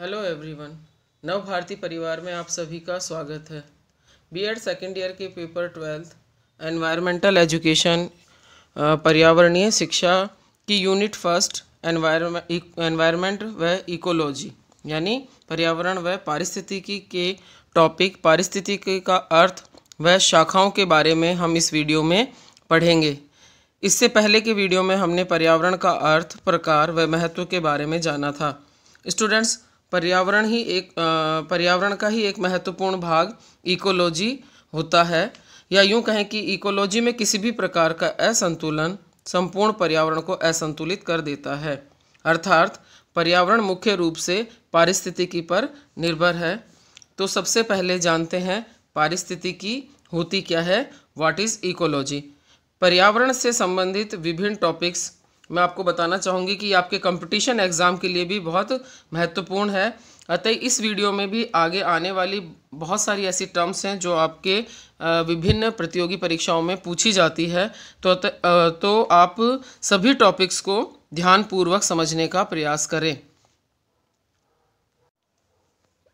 hello everyone नव भारती परिवार में आप सभी का स्वागत है बीएड सेकेंड ईयर के पेपर ट्वेल्थ एनवायरमेंटल एजुकेशन पर्यावरणीय शिक्षा की यूनिट फर्स्ट एनवायरमेंट व इकोलॉजी यानी पर्यावरण व पारिस्थितिकी के टॉपिक पारिस्थितिकी का अर्थ व शाखाओं के बारे में हम इस वीडियो में पढ़ेंगे इससे पहले के वीडियो में हमने पर्यावरण का अर्थ प्रकार व महत्व के बारे में जाना था स्टूडेंट्स पर्यावरण ही एक पर्यावरण का ही एक महत्वपूर्ण भाग इकोलॉजी होता है या यूं कहें कि इकोलॉजी में किसी भी प्रकार का असंतुलन संपूर्ण पर्यावरण को असंतुलित कर देता है अर्थात पर्यावरण मुख्य रूप से पारिस्थितिकी पर निर्भर है तो सबसे पहले जानते हैं पारिस्थितिकी होती क्या है व्हाट इज़ इकोलॉजी पर्यावरण से संबंधित विभिन्न टॉपिक्स मैं आपको बताना चाहूँगी कि आपके कंपटीशन एग्ज़ाम के लिए भी बहुत महत्वपूर्ण है अतः इस वीडियो में भी आगे आने वाली बहुत सारी ऐसी टर्म्स हैं जो आपके विभिन्न प्रतियोगी परीक्षाओं में पूछी जाती है तो तो आप सभी टॉपिक्स को ध्यानपूर्वक समझने का प्रयास करें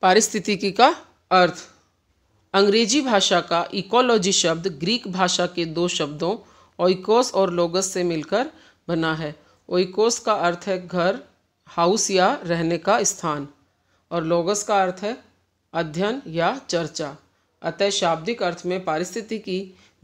पारिस्थितिकी का अर्थ अंग्रेजी भाषा का इकोलॉजी शब्द ग्रीक भाषा के दो शब्दों ओइकोस और लोगस से मिलकर बना है ओइकोस का अर्थ है घर हाउस या रहने का स्थान और लोगस का अर्थ है अध्ययन या चर्चा अतः शाब्दिक अर्थ में पारिस्थितिकी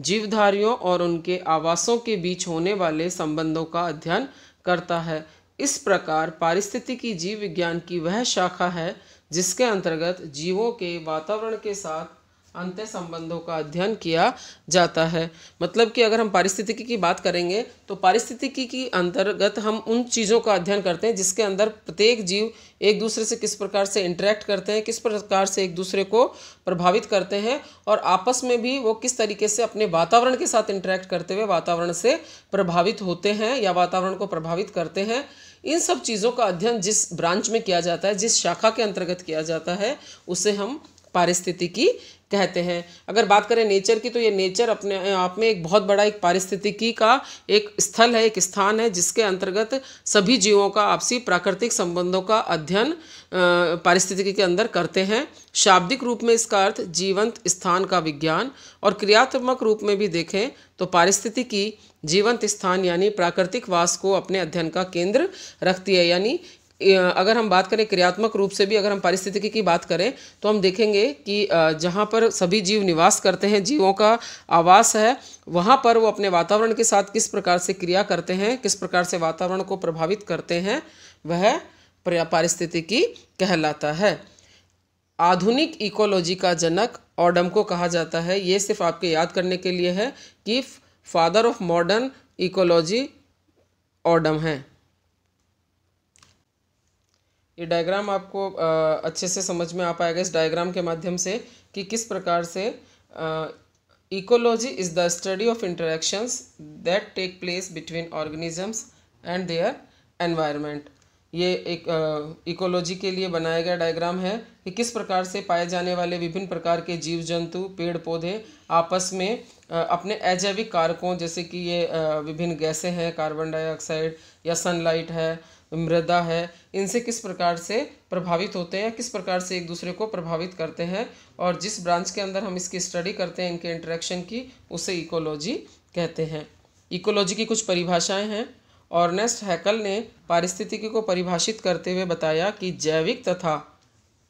जीवधारियों और उनके आवासों के बीच होने वाले संबंधों का अध्ययन करता है इस प्रकार पारिस्थितिकी जीव विज्ञान की वह शाखा है जिसके अंतर्गत जीवों के वातावरण के साथ अंत्य संबंधों का अध्ययन किया जाता है मतलब कि अगर हम पारिस्थितिकी की बात करेंगे तो पारिस्थितिकी की अंतर्गत हम उन चीज़ों का अध्ययन करते हैं जिसके अंदर प्रत्येक जीव एक दूसरे से किस प्रकार से इंटरेक्ट करते हैं किस प्रकार से एक दूसरे को प्रभावित करते हैं और आपस में भी वो किस तरीके से अपने वातावरण के साथ इंटरेक्ट करते हुए वातावरण से प्रभावित होते हैं या वातावरण को प्रभावित करते हैं इन सब चीज़ों का अध्ययन जिस ब्रांच में किया जाता है जिस शाखा के अंतर्गत किया जाता है उसे हम पारिस्थितिकी कहते हैं अगर बात करें नेचर की तो ये नेचर अपने आप में एक बहुत बड़ा एक पारिस्थितिकी का एक स्थल है एक स्थान है जिसके अंतर्गत सभी जीवों का आपसी प्राकृतिक संबंधों का अध्ययन पारिस्थितिकी के अंदर करते हैं शाब्दिक रूप में इसका अर्थ जीवंत स्थान का विज्ञान और क्रियात्मक रूप में भी देखें तो पारिस्थितिकी जीवंत स्थान यानी प्राकृतिक वास को अपने अध्ययन का केंद्र रखती है यानी अगर हम बात करें क्रियात्मक रूप से भी अगर हम पारिस्थितिकी की बात करें तो हम देखेंगे कि जहाँ पर सभी जीव निवास करते हैं जीवों का आवास है वहाँ पर वो अपने वातावरण के साथ किस प्रकार से क्रिया करते हैं किस प्रकार से वातावरण को प्रभावित करते हैं वह पारिस्थितिकी कहलाता है आधुनिक इकोलॉजी का जनक ऑडम को कहा जाता है ये सिर्फ आपके याद करने के लिए है कि father of modern ecology Odum है ये डायग्राम आपको अच्छे से समझ में आ पाएगा इस डायग्राम के माध्यम से कि किस प्रकार से ecology is the study of interactions that take place between organisms and their environment ये एक इकोलॉजी के लिए बनाया गया डायग्राम है कि किस प्रकार से पाए जाने वाले विभिन्न प्रकार के जीव जंतु पेड़ पौधे आपस में आ, अपने अजैविक कारकों जैसे कि ये विभिन्न गैसें हैं कार्बन डाइऑक्साइड या सनलाइट है मृदा है इनसे किस प्रकार से प्रभावित होते हैं किस प्रकार से एक दूसरे को प्रभावित करते हैं और जिस ब्रांच के अंदर हम इसकी स्टडी करते हैं इनके इंटरेक्शन की उसे इकोलॉजी कहते हैं इकोलॉजी की कुछ परिभाषाएं हैं ऑर्नेस्ट हैकल ने पारिस्थितिकी को परिभाषित करते हुए बताया कि जैविक तथा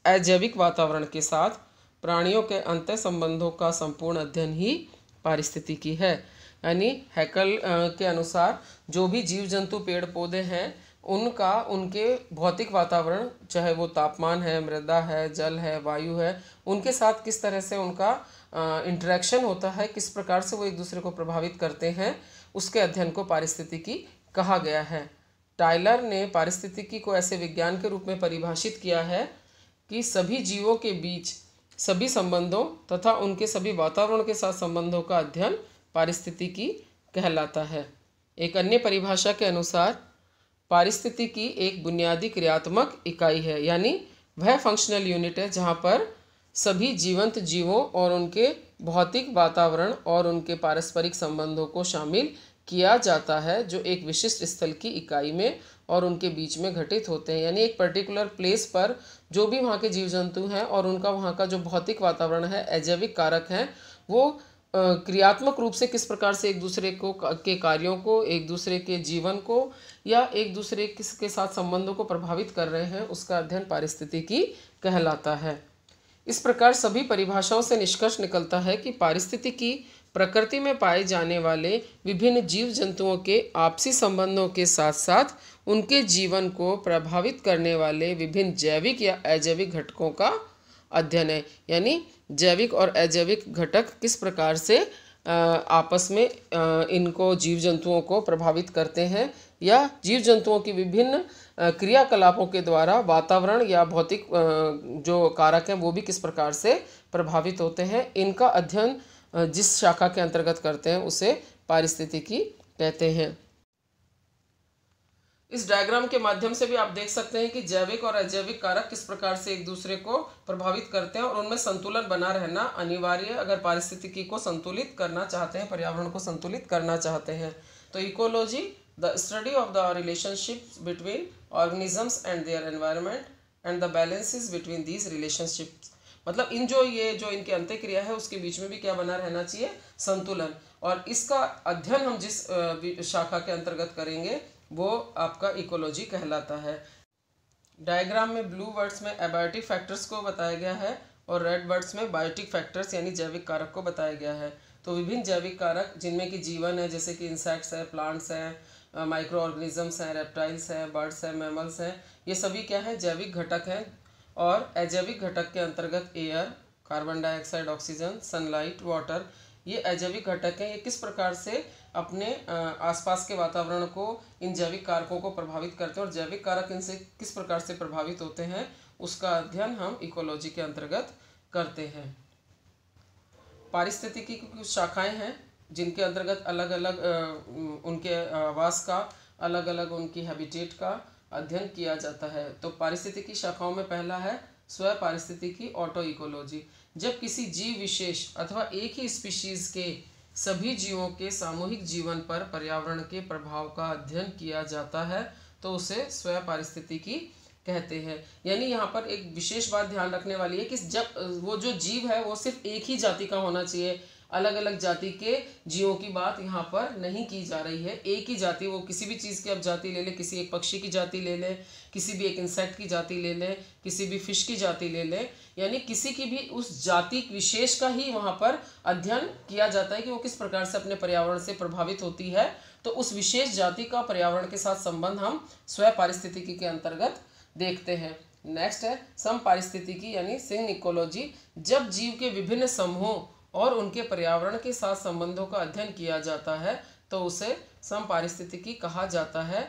अजैविक वातावरण के साथ प्राणियों के अंत संबंधों का संपूर्ण अध्ययन ही पारिस्थितिकी है यानी हैकल के अनुसार जो भी जीव जंतु पेड़ पौधे हैं उनका उनके भौतिक वातावरण चाहे वो तापमान है मृदा है जल है वायु है उनके साथ किस तरह से उनका इंटरेक्शन होता है किस प्रकार से वो एक दूसरे को प्रभावित करते हैं उसके अध्ययन को पारिस्थितिकी कहा गया है टाइलर ने पारिस्थितिकी को ऐसे विज्ञान के रूप में परिभाषित किया है कि सभी जीवों के बीच सभी संबंधों तथा उनके सभी वातावरण के साथ संबंधों का अध्ययन पारिस्थितिकी कहलाता है एक अन्य परिभाषा के अनुसार पारिस्थिति की एक बुनियादी क्रियात्मक इकाई है यानी वह फंक्शनल यूनिट है जहाँ पर सभी जीवंत जीवों और उनके भौतिक वातावरण और उनके पारस्परिक संबंधों को शामिल किया जाता है जो एक विशिष्ट स्थल की इकाई में और उनके बीच में घटित होते हैं यानी एक पर्टिकुलर प्लेस पर जो भी वहाँ के जीव जंतु हैं और उनका वहाँ का जो भौतिक वातावरण है अजैविक कारक हैं वो क्रियात्मक रूप से किस प्रकार से एक दूसरे को के कार्यों को एक दूसरे के जीवन को या एक दूसरे के साथ संबंधों को प्रभावित कर रहे हैं उसका अध्ययन पारिस्थितिकी कहलाता है इस प्रकार सभी परिभाषाओं से निष्कर्ष निकलता है कि पारिस्थितिकी प्रकृति में पाए जाने वाले विभिन्न जीव जंतुओं के आपसी संबंधों के साथ साथ उनके जीवन को प्रभावित करने वाले विभिन्न जैविक या अजैविक घटकों का अध्ययन है यानी जैविक और अजैविक घटक किस प्रकार से आपस में इनको जीव जंतुओं को प्रभावित करते हैं या जीव जंतुओं की विभिन्न क्रियाकलापों के द्वारा वातावरण या भौतिक जो कारक हैं वो भी किस प्रकार से प्रभावित होते हैं इनका अध्ययन जिस शाखा के अंतर्गत करते हैं उसे पारिस्थितिकी कहते हैं इस डायग्राम के माध्यम से भी आप देख सकते हैं कि जैविक और अजैविक कारक किस प्रकार से एक दूसरे को प्रभावित करते हैं और उनमें संतुलन बना रहना अनिवार्य अगर पारिस्थितिकी को संतुलित करना चाहते हैं पर्यावरण को संतुलित करना चाहते हैं तो ecology the study of the relationship between organisms and their environment and the balances between these relationships मतलब इन जो ये जो इनकी अंत्यक्रिया है उसके बीच में भी क्या बना रहना चाहिए संतुलन और इसका अध्ययन हम जिस शाखा के अंतर्गत करेंगे वो आपका इकोलॉजी कहलाता है डायग्राम में ब्लू वर्ड्स में एबायोटिक फैक्टर्स को बताया गया है और रेड वर्ड्स में बायोटिक फैक्टर्स यानी जैविक कारक को बताया गया है तो विभिन्न जैविक कारक जिनमें कि जीवन है जैसे कि इंसेक्ट्स हैं प्लांट्स हैं माइक्रो ऑर्गेनिजम्स हैं रेप्टाइल्स हैं बर्ड्स हैं मैमल्स हैं ये सभी क्या हैं जैविक घटक हैं और अजैविक घटक के अंतर्गत air carbon dioxide oxygen sunlight water ये अजैविक घटक हैं ये किस प्रकार से अपने आसपास के वातावरण को इन जैविक कारकों को प्रभावित करते हैं और जैविक कारक इनसे किस प्रकार से प्रभावित होते हैं उसका अध्ययन हम इकोलॉजी के अंतर्गत करते हैं पारिस्थितिकी की कुछ शाखाएं हैं जिनके अंतर्गत अलग अलग उनके आवास का अलग अलग उनकी हैबिटेट का अध्ययन किया जाता है तो पारिस्थितिकी शाखाओं में पहला है स्व पारिस्थितिकी ऑटो इकोलॉजी जब किसी जीव विशेष अथवा एक ही स्पीशीज़ के सभी जीवों के सामूहिक जीवन पर पर्यावरण के प्रभाव का अध्ययन किया जाता है तो उसे स्वयं पारिस्थितिकी कहते हैं यानी यहाँ पर एक विशेष बात ध्यान रखने वाली है कि जब वो जो जीव है वो सिर्फ एक ही जाति का होना चाहिए अलग अलग जाति के जीवों की बात यहाँ पर नहीं की जा रही है एक ही जाति वो किसी भी चीज़ की आप जाति ले लें किसी एक पक्षी की जाति ले लें किसी भी एक इंसेक्ट की जाति ले लें किसी भी फिश की जाति ले लें यानी किसी की भी उस जाति विशेष का ही वहाँ पर अध्ययन किया जाता है कि वो किस प्रकार से अपने पर्यावरण से प्रभावित होती है तो उस विशेष जाति का पर्यावरण के साथ संबंध हम स्वयं पारिस्थितिकी के अंतर्गत देखते हैं नेक्स्ट है सम पारिस्थितिकी यानी सिंह इकोलॉजी जब जीव के विभिन्न समूहों और उनके पर्यावरण के साथ संबंधों का अध्ययन किया जाता है तो उसे समपारिस्थितिकी कहा जाता है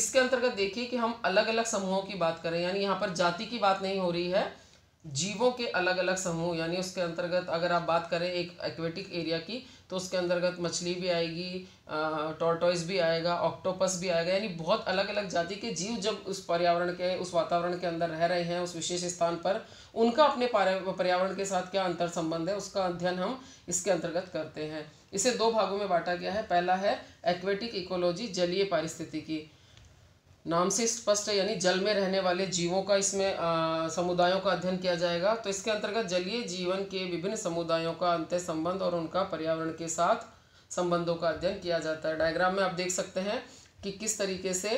इसके अंतर्गत देखिए कि हम अलग अलग समूहों की बात करें यानी यहाँ पर जाति की बात नहीं हो रही है जीवों के अलग अलग समूह यानी उसके अंतर्गत अगर आप बात करें एक एक्वेटिक एरिया की तो उसके अंतर्गत मछली भी आएगी टॉर्टोइस भी आएगा ऑक्टोपस भी आएगा यानी बहुत अलग अलग जाति के जीव जब उस पर्यावरण के उस वातावरण के अंदर रह रहे हैं उस विशेष स्थान पर उनका अपने पर्यावरण के साथ क्या अंतर संबंध है उसका अध्ययन हम इसके अंतर्गत करते हैं इसे दो भागों में बांटा गया है पहला है एक्वेटिक इकोलॉजी जलीय पारिस्थितिकी नाम से स्पष्ट है यानी जल में रहने वाले जीवों का इसमें आ, समुदायों का अध्ययन किया जाएगा तो इसके अंतर्गत जलीय जीवन के विभिन्न समुदायों का अंत्य संबंध और उनका पर्यावरण के साथ संबंधों का अध्ययन किया जाता है डायग्राम में आप देख सकते हैं कि किस तरीके से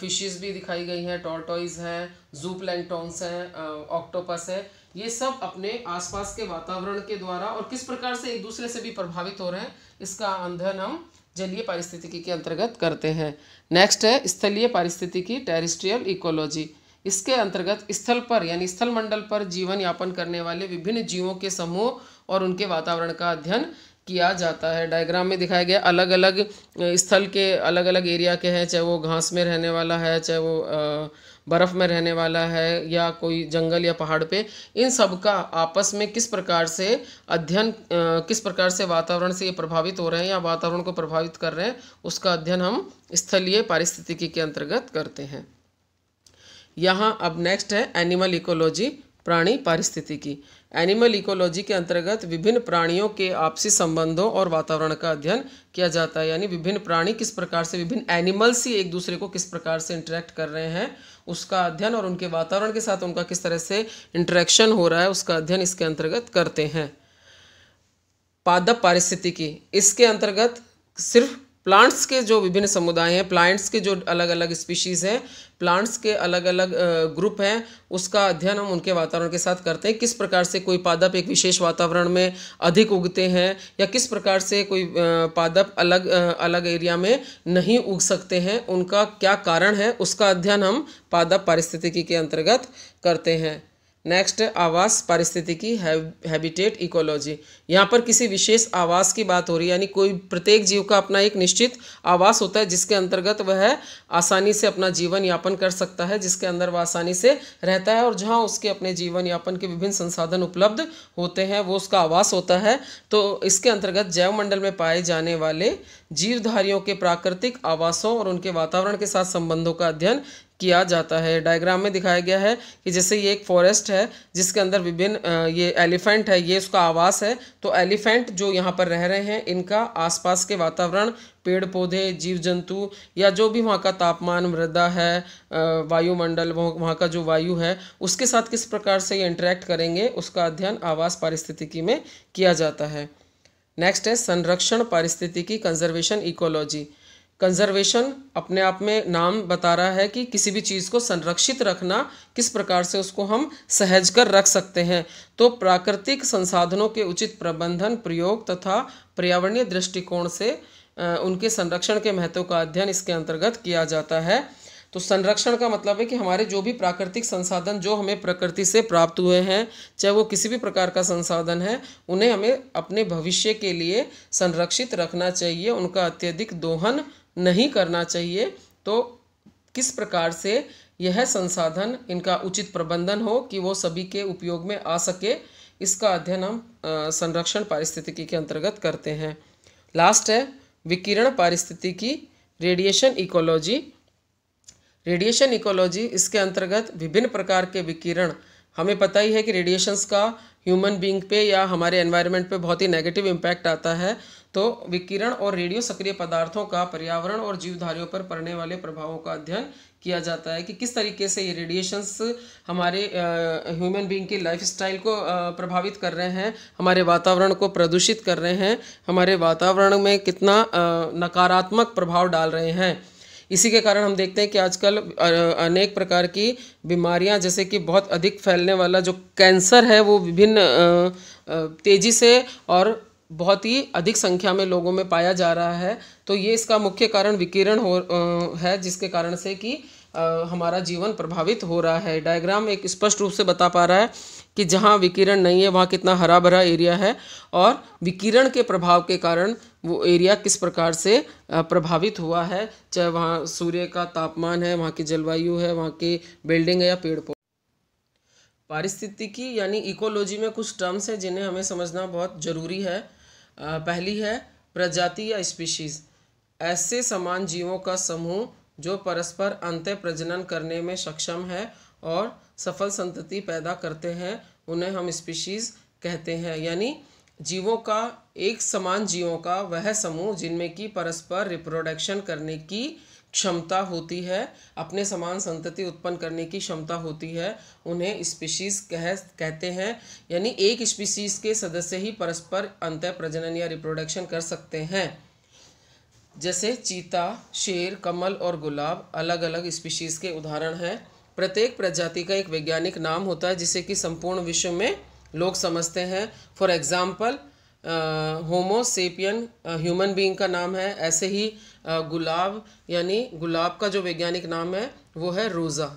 फिशेस भी दिखाई गई हैं टॉर्टॉइज हैं जू प्लैंगटोन्स हैं ऑक्टोपस है ये सब अपने आसपास के वातावरण के द्वारा और किस प्रकार से एक दूसरे से भी प्रभावित हो रहे हैं इसका अध्ययन हम जलीय पारिस्थितिकी के अंतर्गत करते हैं नेक्स्ट है स्थलीय पारिस्थितिकी टेरिस्ट्रियल इकोलॉजी इसके अंतर्गत स्थल पर यानी स्थल मंडल पर जीवन यापन करने वाले विभिन्न जीवों के समूह और उनके वातावरण का अध्ययन किया जाता है डायग्राम में दिखाया गया अलग अलग स्थल के अलग अलग एरिया के हैं चाहे वो घास में रहने वाला है चाहे वो बर्फ़ में रहने वाला है या कोई जंगल या पहाड़ पे इन सब का आपस में किस प्रकार से अध्ययन किस प्रकार से वातावरण से ये प्रभावित हो रहे हैं या वातावरण को प्रभावित कर रहे हैं उसका अध्ययन हम स्थलीय पारिस्थितिकी के अंतर्गत करते हैं यहाँ अब नेक्स्ट है एनिमल इकोलॉजी प्राणी पारिस्थितिकी एनिमल इकोलॉजी के अंतर्गत विभिन्न प्राणियों के आपसी संबंधों और वातावरण का अध्ययन किया जाता है यानी विभिन्न प्राणी किस प्रकार से विभिन्न एनिमल्स ही एक दूसरे को किस प्रकार से इंटरेक्ट कर रहे हैं उसका अध्ययन और उनके वातावरण के साथ उनका किस तरह से इंटरेक्शन हो रहा है उसका अध्ययन इसके अंतर्गत करते हैं पादप पारिस्थितिकी इसके अंतर्गत सिर्फ प्लांट्स के जो विभिन्न समुदाय हैं प्लांट्स के जो अलग अलग स्पीशीज़ हैं प्लांट्स के अलग अलग ग्रुप हैं उसका अध्ययन हम उनके वातावरण के साथ करते हैं किस प्रकार से कोई पादप एक विशेष वातावरण में अधिक उगते हैं या किस प्रकार से कोई पादप अलग अलग एरिया में नहीं उग सकते हैं उनका क्या कारण है उसका अध्ययन हम पादप पारिस्थितिकी के अंतर्गत करते हैं नेक्स्ट आवास परिस्थिति की हैबिटेट इकोलॉजी यहाँ पर किसी विशेष आवास की बात हो रही है यानी कोई प्रत्येक जीव का अपना एक निश्चित आवास होता है जिसके अंतर्गत वह आसानी से अपना जीवन यापन कर सकता है जिसके अंदर वह आसानी से रहता है और जहाँ उसके अपने जीवन यापन के विभिन्न संसाधन उपलब्ध होते हैं वो उसका आवास होता है तो इसके अंतर्गत जैवमंडल में पाए जाने वाले जीवधारियों के प्राकृतिक आवासों और उनके वातावरण के साथ संबंधों का अध्ययन किया जाता है डायग्राम में दिखाया गया है कि जैसे ये एक फॉरेस्ट है जिसके अंदर विभिन्न ये एलिफेंट है ये उसका आवास है तो एलिफेंट जो यहाँ पर रह रहे हैं इनका आसपास के वातावरण पेड़ पौधे जीव जंतु या जो भी वहाँ का तापमान मृदा है वायुमंडल वहाँ का जो वायु है उसके साथ किस प्रकार से ये इंटरेक्ट करेंगे उसका अध्ययन आवास पारिस्थितिकी में किया जाता है नेक्स्ट है संरक्षण पारिस्थितिकी कंजर्वेशन इकोलॉजी कंजर्वेशन अपने आप में नाम बता रहा है कि किसी भी चीज़ को संरक्षित रखना किस प्रकार से उसको हम सहज कर रख सकते हैं तो प्राकृतिक संसाधनों के उचित प्रबंधन प्रयोग तथा पर्यावरणीय दृष्टिकोण से उनके संरक्षण के महत्व का अध्ययन इसके अंतर्गत किया जाता है तो संरक्षण का मतलब है कि हमारे जो भी प्राकृतिक संसाधन जो हमें प्रकृति से प्राप्त हुए हैं चाहे वो किसी भी प्रकार का संसाधन है उन्हें हमें अपने भविष्य के लिए संरक्षित रखना चाहिए उनका अत्यधिक दोहन नहीं करना चाहिए तो किस प्रकार से यह संसाधन इनका उचित प्रबंधन हो कि वो सभी के उपयोग में आ सके इसका अध्ययन हम संरक्षण पारिस्थितिकी के अंतर्गत करते हैं लास्ट है विकिरण पारिस्थितिकी रेडिएशन इकोलॉजी रेडिएशन इकोलॉजी इसके अंतर्गत विभिन्न प्रकार के विकिरण हमें पता ही है कि रेडिएशंस का ह्यूमन बींग पे या हमारे एनवायरनमेंट पे बहुत ही नेगेटिव इम्पैक्ट आता है तो विकिरण और रेडियो सक्रिय पदार्थों का पर्यावरण और जीवधारियों पर पड़ने वाले प्रभावों का अध्ययन किया जाता है कि किस तरीके से ये रेडिएशंस हमारे ह्यूमन बीइंग की लाइफस्टाइल को आ, प्रभावित कर रहे हैं हमारे वातावरण को प्रदूषित कर रहे हैं हमारे वातावरण में कितना आ, नकारात्मक प्रभाव डाल रहे हैं इसी के कारण हम देखते हैं कि आजकल अनेक प्रकार की बीमारियां जैसे कि बहुत अधिक फैलने वाला जो कैंसर है वो विभिन्न तेज़ी से और बहुत ही अधिक संख्या में लोगों में पाया जा रहा है तो ये इसका मुख्य कारण विकिरण हो है जिसके कारण से कि हमारा जीवन प्रभावित हो रहा है डायग्राम एक स्पष्ट रूप से बता पा रहा है कि जहाँ विकिरण नहीं है वहाँ कितना हरा भरा एरिया है और विकिरण के प्रभाव के कारण वो एरिया किस प्रकार से प्रभावित हुआ है चाहे वहाँ सूर्य का तापमान है वहाँ की जलवायु है वहाँ की बिल्डिंग है या पेड़ पौधे पारिस्थितिकी यानी इकोलॉजी में कुछ टर्म्स हैं जिन्हें हमें समझना बहुत ज़रूरी है पहली है प्रजाति या स्पीशीज ऐसे समान जीवों का समूह जो परस्पर अंत प्रजनन करने में सक्षम है और सफल संतति पैदा करते हैं उन्हें हम स्पीशीज़ कहते हैं यानी जीवों का एक समान जीवों का वह समूह जिनमें कि परस्पर रिप्रोडक्शन करने की क्षमता होती है अपने समान संतति उत्पन्न करने की क्षमता होती है उन्हें स्पीशीज कह कहते हैं यानी एक स्पीशीज के सदस्य ही परस्पर अंत प्रजनन या रिप्रोडक्शन कर सकते हैं जैसे चीता शेर कमल और गुलाब अलग अलग स्पीशीज़ के उदाहरण हैं प्रत्येक प्रजाति का एक वैज्ञानिक नाम होता है जिसे कि संपूर्ण विश्व में लोग समझते हैं for example homo sapien human being का नाम है ऐसे ही आ, गुलाब यानी गुलाब का जो वैज्ञानिक नाम है वो है रोज़ा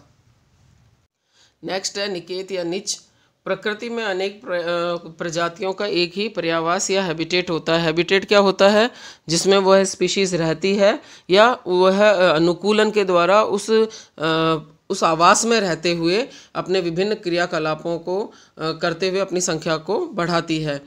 नेक्स्ट है निकेत या निच प्रकृति में अनेक प्रजातियों का एक ही पर्यावास या हैबिटेट होता है हैबिटेट क्या होता है जिसमें वह स्पीशीज़ रहती है या वह अनुकूलन के द्वारा उस उस आवास में रहते हुए अपने विभिन्न क्रियाकलापों को करते हुए अपनी संख्या को बढ़ाती है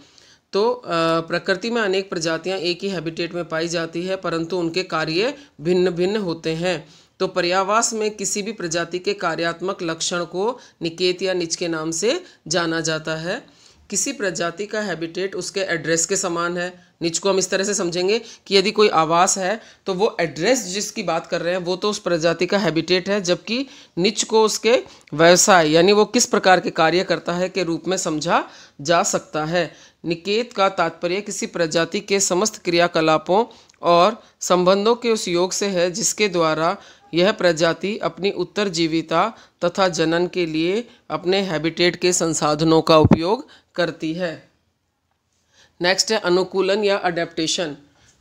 तो प्रकृति में अनेक प्रजातियां एक ही हैबिटेट में पाई जाती है परंतु उनके कार्य भिन्न भिन्न होते हैं तो पर्यावास में किसी भी प्रजाति के कार्यात्मक लक्षण को निकेत या निच के नाम से जाना जाता है किसी प्रजाति का हैबिटेट उसके एड्रेस के समान है निच को हम इस तरह से समझेंगे कि यदि कोई आवास है तो वो एड्रेस जिसकी बात कर रहे हैं वो तो उस प्रजाति का हैबिटेट है जबकि निच को उसके व्यवसाय यानी वो किस प्रकार के कार्य करता है के रूप में समझा जा सकता है निकेत का तात्पर्य किसी प्रजाति के समस्त क्रियाकलापों और संबंधों के उस योग से है जिसके द्वारा यह प्रजाति अपनी उत्तरजीविता तथा जनन के लिए अपने हैबिटेट के संसाधनों का उपयोग करती है नेक्स्ट है अनुकूलन या अडेप्टेशन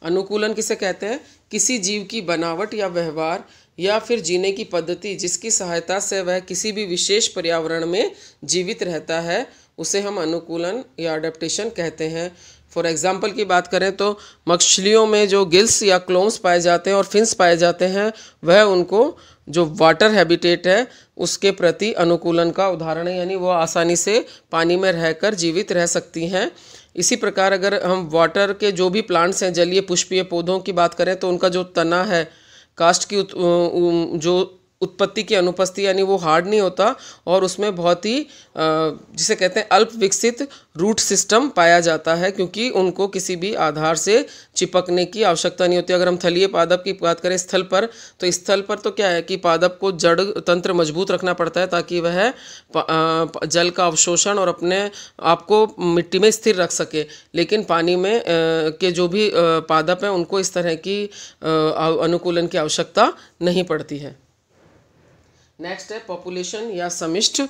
अनुकूलन किसे कहते हैं किसी जीव की बनावट या व्यवहार या फिर जीने की पद्धति जिसकी सहायता से वह किसी भी विशेष पर्यावरण में जीवित रहता है उसे हम अनुकूलन या अडेप्टेशन कहते हैं फॉर एग्ज़ाम्पल की बात करें तो मछलियों में जो गिल्स या क्लोम्स पाए जाते हैं और फिंस पाए जाते हैं वह उनको जो वाटर हैबिटेट है उसके प्रति अनुकूलन का उदाहरण है यानी वो आसानी से पानी में रहकर जीवित रह सकती हैं इसी प्रकार अगर हम वाटर के जो भी प्लांट्स हैं जलीय पुष्पीय पौधों की बात करें तो उनका जो तना है कास्ट की जो उत्पत्ति की अनुपस्थिति यानी वो हार्ड नहीं होता और उसमें बहुत ही जिसे कहते हैं अल्प विकसित रूट सिस्टम पाया जाता है क्योंकि उनको किसी भी आधार से चिपकने की आवश्यकता नहीं होती अगर हम थलीय पादप की बात करें स्थल पर तो स्थल पर तो क्या है कि पादप को जड़ तंत्र मजबूत रखना पड़ता है ताकि वह जल का अवशोषण और अपने आप को मिट्टी में स्थिर रख सके लेकिन पानी में के जो भी पादप हैं उनको इस तरह की अनुकूलन की आवश्यकता नहीं पड़ती है नेक्स्ट है पॉपुलेशन या समिष्ट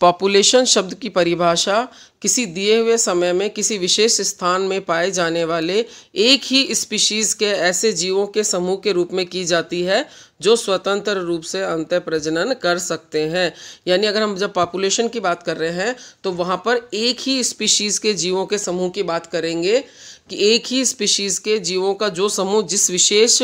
पॉपुलेशन शब्द की परिभाषा किसी दिए हुए समय में किसी विशेष स्थान में पाए जाने वाले एक ही स्पीशीज़ के ऐसे जीवों के समूह के रूप में की जाती है जो स्वतंत्र रूप से अंत प्रजनन कर सकते हैं यानी अगर हम जब पॉपुलेशन की बात कर रहे हैं तो वहाँ पर एक ही स्पीशीज़ के जीवों के समूह की बात करेंगे कि एक ही स्पीशीज़ के जीवों का जो समूह जिस विशेष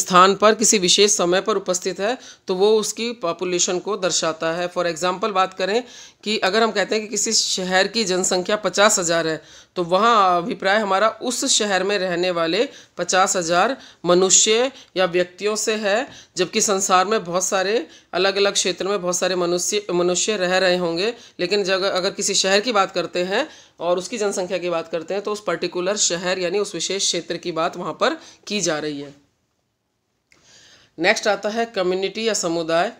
स्थान पर किसी विशेष समय पर उपस्थित है तो वो उसकी पॉपुलेशन को दर्शाता है फॉर एग्ज़ाम्पल बात करें कि अगर हम कहते हैं कि किसी शहर की जनसंख्या पचास हज़ार है तो वहाँ अभिप्राय हमारा उस शहर में रहने वाले पचास हज़ार मनुष्य या व्यक्तियों से है जबकि संसार में बहुत सारे अलग अलग क्षेत्र में बहुत सारे मनुष्य मनुष्य रह रहे होंगे लेकिन जब अगर किसी शहर की बात करते हैं और उसकी जनसंख्या की बात करते हैं तो उस पर्टिकुलर शहर यानी उस विशेष क्षेत्र की बात वहाँ पर की जा रही है नेक्स्ट आता है कम्युनिटी या समुदाय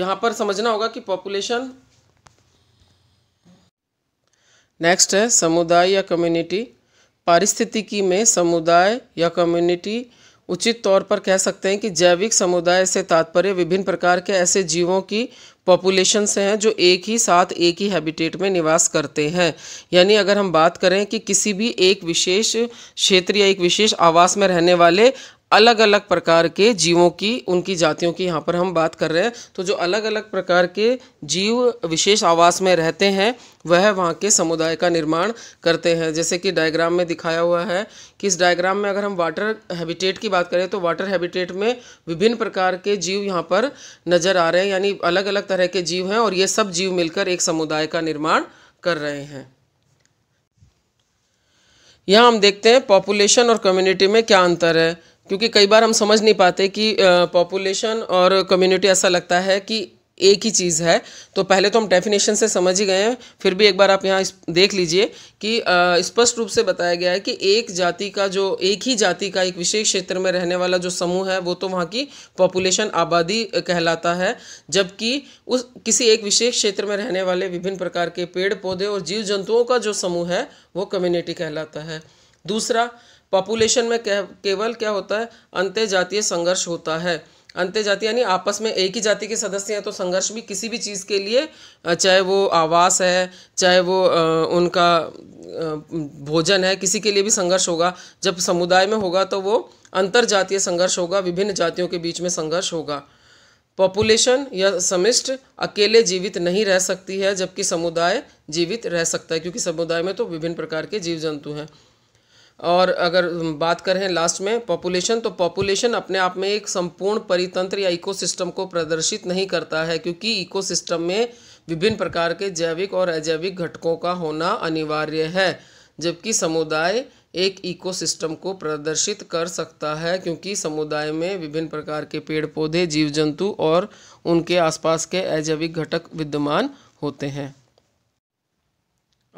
यहाँ पर समझना होगा कि पॉपुलेशन नेक्स्ट है समुदाय या कम्युनिटी पारिस्थितिकी में समुदाय या कम्युनिटी उचित तौर पर कह सकते हैं कि जैविक समुदाय से तात्पर्य विभिन्न प्रकार के ऐसे जीवों की पॉपुलेशन से हैं जो एक ही साथ एक ही हैबिटेट में निवास करते हैं यानी अगर हम बात करें कि किसी भी एक विशेष क्षेत्र या एक विशेष आवास में रहने वाले अलग अलग प्रकार के जीवों की उनकी जातियों की यहाँ पर हम बात कर रहे हैं तो जो अलग अलग प्रकार के जीव विशेष आवास में रहते हैं वह वहाँ के समुदाय का निर्माण करते हैं जैसे कि डायग्राम में दिखाया हुआ है कि इस डायग्राम में अगर हम वाटर हैबिटेट की बात करें तो वाटर हैबिटेट में विभिन्न प्रकार के जीव यहाँ पर नज़र आ रहे हैं यानी अलग अलग तरह के जीव हैं और ये सब जीव मिलकर एक समुदाय का निर्माण कर रहे हैं यहाँ हम देखते हैं पॉपुलेशन और कम्युनिटी में क्या अंतर है क्योंकि कई बार हम समझ नहीं पाते कि पॉपुलेशन और कम्युनिटी ऐसा लगता है कि एक ही चीज़ है तो पहले तो हम डेफिनेशन से समझ ही गए हैं फिर भी एक बार आप यहाँ देख लीजिए कि स्पष्ट रूप से बताया गया है कि एक जाति का जो एक ही जाति का एक विशेष क्षेत्र में रहने वाला जो समूह है वो तो वहाँ की पॉपुलेशन आबादी कहलाता है जबकि उस किसी एक विशेष क्षेत्र में रहने वाले विभिन्न प्रकार के पेड़ पौधे और जीव जंतुओं का जो समूह है वो कम्युनिटी कहलाता है दूसरा पॉपुलेशन में केवल क्या होता है अंत्य जातीय संघर्ष होता है अंत्य जाति यानी आपस में एक ही जाति के सदस्य हैं तो संघर्ष भी किसी भी चीज़ के लिए चाहे वो आवास है चाहे वो उनका भोजन है किसी के लिए भी संघर्ष होगा जब समुदाय में होगा तो वो अंतर जातीय संघर्ष होगा विभिन्न जातियों के बीच में संघर्ष होगा पॉपुलेशन या समिष्ट अकेले जीवित नहीं रह सकती है जबकि समुदाय जीवित रह सकता है क्योंकि समुदाय में तो विभिन्न प्रकार के जीव जंतु हैं और अगर बात करें लास्ट में पॉपुलेशन तो पॉपुलेशन अपने आप में एक संपूर्ण परितंत्र या इकोसिस्टम को प्रदर्शित नहीं करता है क्योंकि इकोसिस्टम में विभिन्न प्रकार के जैविक और अजैविक घटकों का होना अनिवार्य है जबकि समुदाय एक इकोसिस्टम को प्रदर्शित कर सकता है क्योंकि समुदाय में विभिन्न प्रकार के पेड़ पौधे जीव जंतु और उनके आसपास के अजैविक घटक विद्यमान होते हैं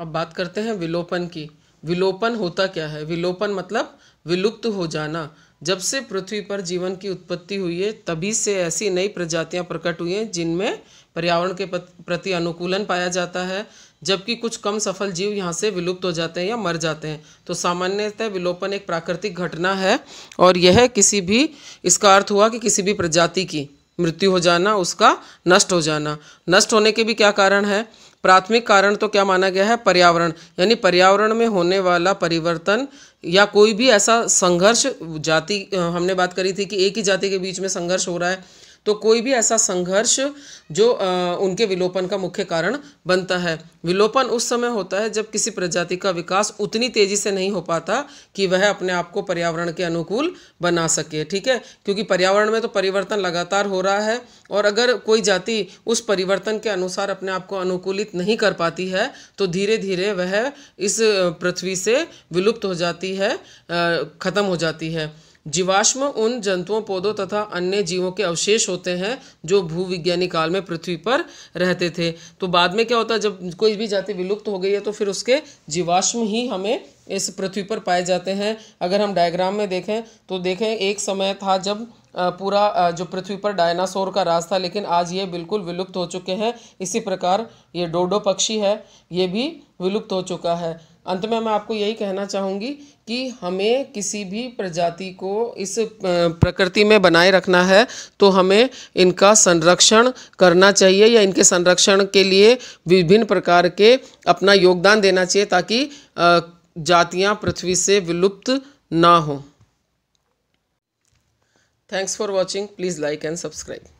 अब बात करते हैं विलोपन की विलोपन होता क्या है विलोपन मतलब विलुप्त हो जाना जब से पृथ्वी पर जीवन की उत्पत्ति हुई है तभी से ऐसी नई प्रजातियां प्रकट हुई हैं जिनमें पर्यावरण के प्रति अनुकूलन पाया जाता है जबकि कुछ कम सफल जीव यहाँ से विलुप्त हो जाते हैं या मर जाते हैं तो सामान्यतः विलोपन एक प्राकृतिक घटना है और यह किसी भी इसका अर्थ हुआ कि किसी भी प्रजाति की मृत्यु हो जाना उसका नष्ट हो जाना नष्ट होने के भी क्या कारण है प्राथमिक कारण तो क्या माना गया है पर्यावरण यानी पर्यावरण में होने वाला परिवर्तन या कोई भी ऐसा संघर्ष जाति हमने बात करी थी कि एक ही जाति के बीच में संघर्ष हो रहा है तो कोई भी ऐसा संघर्ष जो आ, उनके विलोपन का मुख्य कारण बनता है विलोपन उस समय होता है जब किसी प्रजाति का विकास उतनी तेजी से नहीं हो पाता कि वह अपने आप को पर्यावरण के अनुकूल बना सके ठीक है क्योंकि पर्यावरण में तो परिवर्तन लगातार हो रहा है और अगर कोई जाति उस परिवर्तन के अनुसार अपने आप को अनुकूलित नहीं कर पाती है तो धीरे धीरे वह इस पृथ्वी से विलुप्त हो जाती है ख़त्म हो जाती है जीवाश्म उन जंतुओं पौधों तथा अन्य जीवों के अवशेष होते हैं जो भूविज्ञानी काल में पृथ्वी पर रहते थे तो बाद में क्या होता है जब कोई भी जाति विलुप्त हो गई है तो फिर उसके जीवाश्म ही हमें इस पृथ्वी पर पाए जाते हैं अगर हम डायग्राम में देखें तो देखें एक समय था जब पूरा जो पृथ्वी पर डायनासोर का राज था लेकिन आज ये बिल्कुल विलुप्त हो चुके हैं इसी प्रकार ये डोडो पक्षी है ये भी विलुप्त हो चुका है अंत में मैं आपको यही कहना चाहूँगी कि हमें किसी भी प्रजाति को इस प्रकृति में बनाए रखना है तो हमें इनका संरक्षण करना चाहिए या इनके संरक्षण के लिए विभिन्न प्रकार के अपना योगदान देना चाहिए ताकि जातियां पृथ्वी से विलुप्त ना हों thanks for watching please like and subscribe